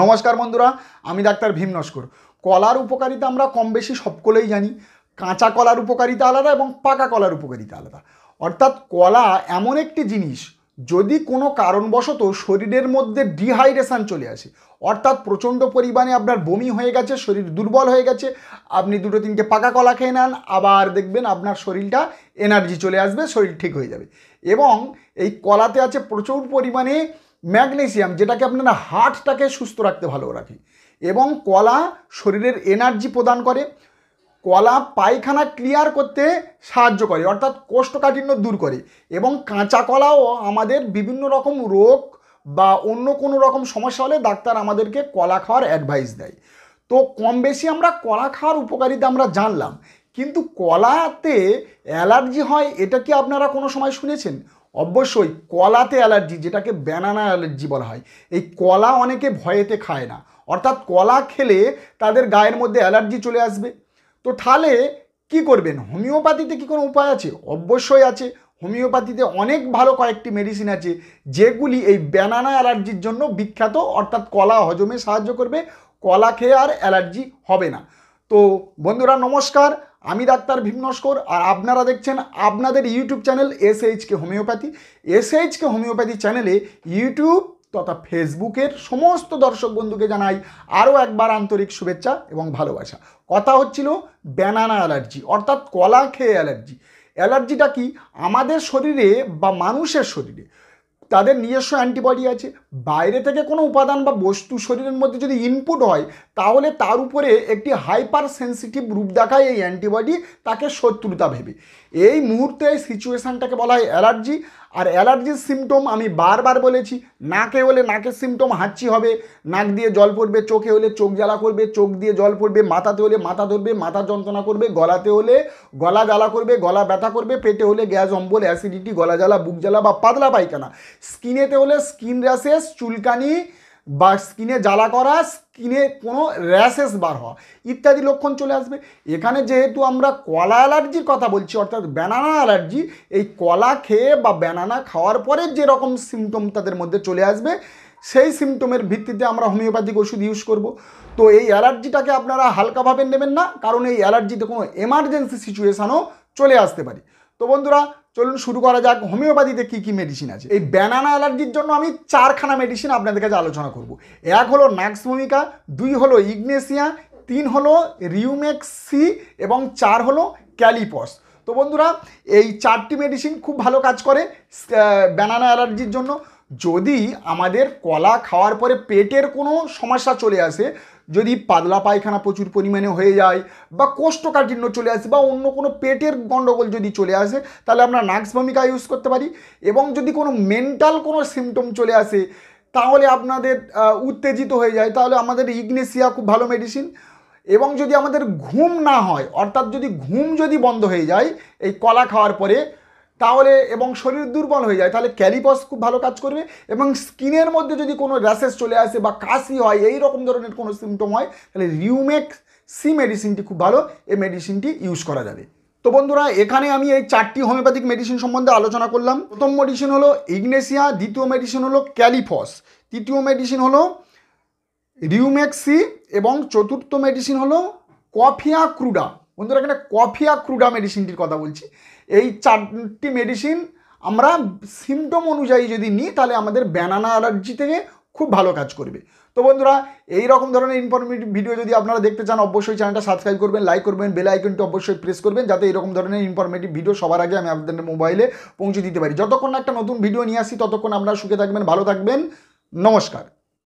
নমস্কার বন্ধুরা আমি ডাক্তার ভীম নস্কর কলার উপকারিতা আমরা কম বেশি সবকলেই জানি কাঁচা কলার উপকারিতা আলাদা এবং পাকা কলার উপকারিতা আলাদা অর্থাৎ কলা এমন একটি জিনিস যদি কোনো কারণবশত শরীরের মধ্যে ডিহাইড্রেশান চলে আসে অর্থাৎ প্রচণ্ড পরিমাণে আপনার বমি হয়ে গেছে শরীর দুর্বল হয়ে গেছে আপনি দুটো তিনটে পাকা কলা খেয়ে নেন আবার দেখবেন আপনার শরীরটা এনার্জি চলে আসবে শরীর ঠিক হয়ে যাবে এবং এই কলাতে আছে প্রচুর পরিমাণে ম্যাগনেসিয়াম যেটাকে আপনারা হার্টটাকে সুস্থ রাখতে ভালো রাখে এবং কলা শরীরের এনার্জি প্রদান করে কলা পায়খানা ক্লিয়ার করতে সাহায্য করে অর্থাৎ কোষ্ঠকাঠিন্য দূর করে এবং কাঁচা কলাও আমাদের বিভিন্ন রকম রোগ বা অন্য কোনো রকম সমস্যা হলে ডাক্তার আমাদেরকে কলা খাওয়ার অ্যাডভাইস দেয় তো কম বেশি আমরা কলা খাওয়ার উপকারিতা আমরা জানলাম কিন্তু কলাতে অ্যালার্জি হয় এটা কি আপনারা কোনো সময় শুনেছেন অবশ্যই কলাতে অ্যালার্জি যেটাকে ব্যানানা অ্যালার্জি বলা হয় এই কলা অনেকে ভয়েতে খায় না অর্থাৎ কলা খেলে তাদের গায়ের মধ্যে অ্যালার্জি চলে আসবে তো তাহলে কি করবেন হোমিওপ্যাথিতে কি কোনো উপায় আছে অবশ্যই আছে হোমিওপ্যাথিতে অনেক ভালো কয়েকটি মেডিসিন আছে যেগুলি এই ব্যানানা অ্যালার্জির জন্য বিখ্যাত অর্থাৎ কলা হজমে সাহায্য করবে কলা খেয়ে আর অ্যালার্জি হবে না তো বন্ধুরা নমস্কার আমি ডাক্তার ভীমনস্কর আর আপনারা দেখছেন আপনাদের YouTube channel S K homeopathy S K homeopathy চ্যানেলে ইউটিউব তথা ফেসবুকের সমস্ত দর্শক বন্ধুকে জানাই আরও একবার আন্তরিক শুভেচ্ছা এবং ভালোবাসা কথা হচ্ছিল ব্যানানা অ্যালার্জি অর্থাৎ কলা খেয়ে অ্যালার্জি অ্যালার্জিটা কি আমাদের শরীরে বা মানুষের শরীরে তাদের নিজস্ব অ্যান্টিবডি আছে বাইরে থেকে কোনো উপাদান বা বস্তু শরীরের মধ্যে যদি ইনপুট হয় তাহলে তার উপরে একটি হাইপার সেন্সিটিভ রূপ দেখায় এই অ্যান্টিবডি তাকে শত্রুতা ভেবে এই মুহূর্তে এই সিচুয়েশানটাকে বলা হয় অ্যালার্জি আর অ্যালার্জির সিমটম আমি বারবার বলেছি নাকে হলে নাকের সিমটম হাঁচি হবে নাক দিয়ে জল পড়বে চোখে হলে চোখ জ্বালা করবে চোখ দিয়ে জল পড়বে মাথাতে হলে মাথা ধরবে মাথা যন্ত্রণা করবে গলাতে হলে গলা জ্বালা করবে গলা ব্যথা করবে পেটে হলে গ্যাস অম্বল অ্যাসিডিটি গলা জ্বালা বুক জ্বালা বা পাতলা পায়খানা স্কিনেতে হলে স্কিন র্যাশেস চুলকানি বা স্কিনে জ্বালা করা স্কিনে কোনো র্যাশেস বার হওয়া ইত্যাদি লক্ষণ চলে আসবে এখানে যেহেতু আমরা কলা অ্যালার্জির কথা বলছি অর্থাৎ ব্যানানা অ্যালার্জি এই কলা খেয়ে বা ব্যানানা খাওয়ার পরে যেরকম সিমটম তাদের মধ্যে চলে আসবে সেই সিমটমের ভিত্তিতে আমরা হোমিওপ্যাথিক ওষুধ ইউজ করব তো এই অ্যালার্জিটাকে আপনারা হালকাভাবে নেবেন না কারণ এই অ্যালার্জিতে কোনো এমার্জেন্সি সিচুয়েশানও চলে আসতে পারে তো বন্ধুরা চলুন শুরু করা যাক হোমিওপ্যাথিতে কী কী মেডিসিন আছে এই ব্যানানা অ্যালার্জির জন্য আমি চারখানা মেডিসিন আপনাদের কাছে আলোচনা করব এক হলো নাক্স ভূমিকা দুই হলো ইগনেসিয়া তিন হলো রিউমেক্স সি এবং চার হলো ক্যালিপস তো বন্ধুরা এই চারটি মেডিসিন খুব ভালো কাজ করে ব্যানানা অ্যালার্জির জন্য যদি আমাদের কলা খাওয়ার পরে পেটের কোনো সমস্যা চলে আসে যদি পাতলা পায়খানা প্রচুর পরিমাণে হয়ে যায় বা কোষ্ঠকাঠিন্য চলে আসে বা অন্য কোনো পেটের গণ্ডগোল যদি চলে আসে তাহলে আমরা নাক্স ভূমিকা ইউজ করতে পারি এবং যদি কোনো মেন্টাল কোনো সিমটম চলে আসে তাহলে আপনাদের উত্তেজিত হয়ে যায় তাহলে আমাদের ইগনেসিয়া খুব ভালো মেডিসিন এবং যদি আমাদের ঘুম না হয় অর্থাৎ যদি ঘুম যদি বন্ধ হয়ে যায় এই কলা খাওয়ার পরে তাহলে এবং শরীর দুর্বল হয়ে যায় তাহলে ক্যালিপস খুব ভালো কাজ করবে এবং স্কিনের মধ্যে যদি কোনো র্যাসেস চলে আসে বা কাশি হয় এই রকম ধরনের কোনো সিমটম হয় তাহলে রিউমেক সি মেডিসিনটি খুব ভালো এই মেডিসিনটি ইউজ করা যাবে তো বন্ধুরা এখানে আমি এই চারটি হোমিওপ্যাথিক মেডিসিন সম্বন্ধে আলোচনা করলাম প্রথম মেডিসিন হলো ইগনেসিয়া দ্বিতীয় মেডিসিন হলো ক্যালিফস তৃতীয় মেডিসিন হলো রিউমেক্সি এবং চতুর্থ মেডিসিন হলো কফিয়া ক্রুডা বন্ধুরা এখানে কফিয়া ক্রুডা মেডিসিনটির কথা বলছি এই চারটি মেডিসিন আমরা সিমটম অনুযায়ী যদি নিই তাহলে আমাদের ব্যানানা অ্যালার্জি থেকে খুব ভালো কাজ করবে তো বন্ধুরা এই রকম ধরনের ইনফরমেটিভ ভিডিও যদি আপনারা দেখতে চান অবশ্যই চ্যানেলটা সাবস্ক্রাইব করবেন লাইক করবেন বেল আইকনটি অবশ্যই প্রেস করবেন যাতে এরকম ধরনের ইনফরমেটিভ ভিডিও সবার আগে আমি আপনাদের মোবাইলে পৌঁছে দিতে পারি যতক্ষণ একটা নতুন ভিডিও নিয়ে আসি ততক্ষণ আপনারা সুখে থাকবেন ভালো থাকবেন নমস্কার